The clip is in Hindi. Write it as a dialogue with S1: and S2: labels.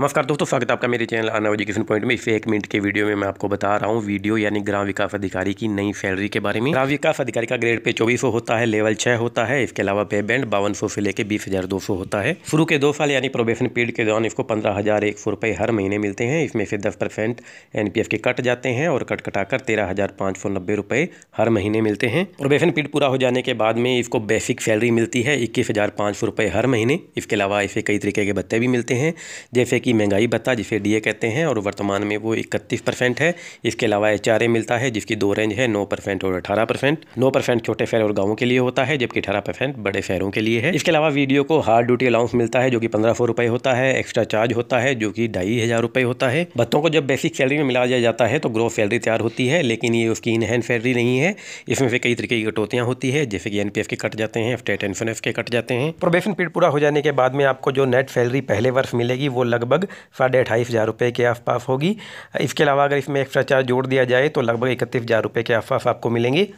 S1: नमस्कार दोस्तों स्वागत है आपका मेरे चैनल आना एजुकेशन पॉइंट में इसे एक मिनट के वीडियो में मैं आपको बता रहा हूँ वीडियो यानी ग्राम विकास अधिकारी की नई सैलरी के बारे में ग्राम विकास अधिकारी का ग्रेड पे चौबीस होता है लेवल छः होता है इसके अलावा पे बैंड बावन से लेकर बीस हजार दो सौ होता है शुरू के दो साल यानी प्रोबेशन पीरियड के दौरान इसको पंद्रह हजार एक सौ रुपये हर महीने मिलते हैं इसमें से दस परसेंट एन पी एफ के कट जाते हैं और कट कटाकर तेरह हजार पाँच सौ नब्बे रुपये हर महीने मिलते हैं प्रोबेशन पीरियड पूरा हो जाने के बाद में इसको बेसिक सैलरी मिलती है इक्कीस हजार पाँच सौ रुपये हर महीने इसके अलावा इसे कई तरीके के भत्ते भी मिलते हैं जैसे की महंगाई भत्ता जिसे डीए कहते हैं और वर्तमान में वो इकतीस परसेंट है इसके अलावा एच मिलता है जिसकी दो रेंज है नौ परसेंट और अठारह परसेंट नौ परसेंट छोटे शहर और गाँव के लिए होता है जबकि अठारह परसेंट बड़े शहरों के लिए है इसके अलावा वीडियो को हार्ड ड्यूटी अलाउंस मिलता है जो कि पंद्रह सौ रुपये होता है एक्स्ट्रा चार्ज होता है जो कि ढाई हज़ार रुपये होता है भत्तों को जब बेसिक सैलरी में मिला दिया जाता है तो ग्रोथ सैलरी तैयार होती है लेकिन ये उसकी इनहैंड सैलरी नहीं है इसमें से कई तरीके की कटौतियां होती है जैसे कि एनपीएफ के कट जाते हैं स्टेट एनफेनएफ के कट जाते हैं प्रोबेशन पीरियड पूरा हो जाने के बाद में आपको जो नेट सैलरी पहले वर्ष मिलेगी वो लगभग लगभग साढ़े अट्ठाईस हज़ार रुपये के आसपास होगी इसके अलावा अगर इसमें एक्स्ट्रा चार्ज जोड़ दिया जाए तो लगभग इकतीस हज़ार रुपये के आसपास आपको मिलेंगे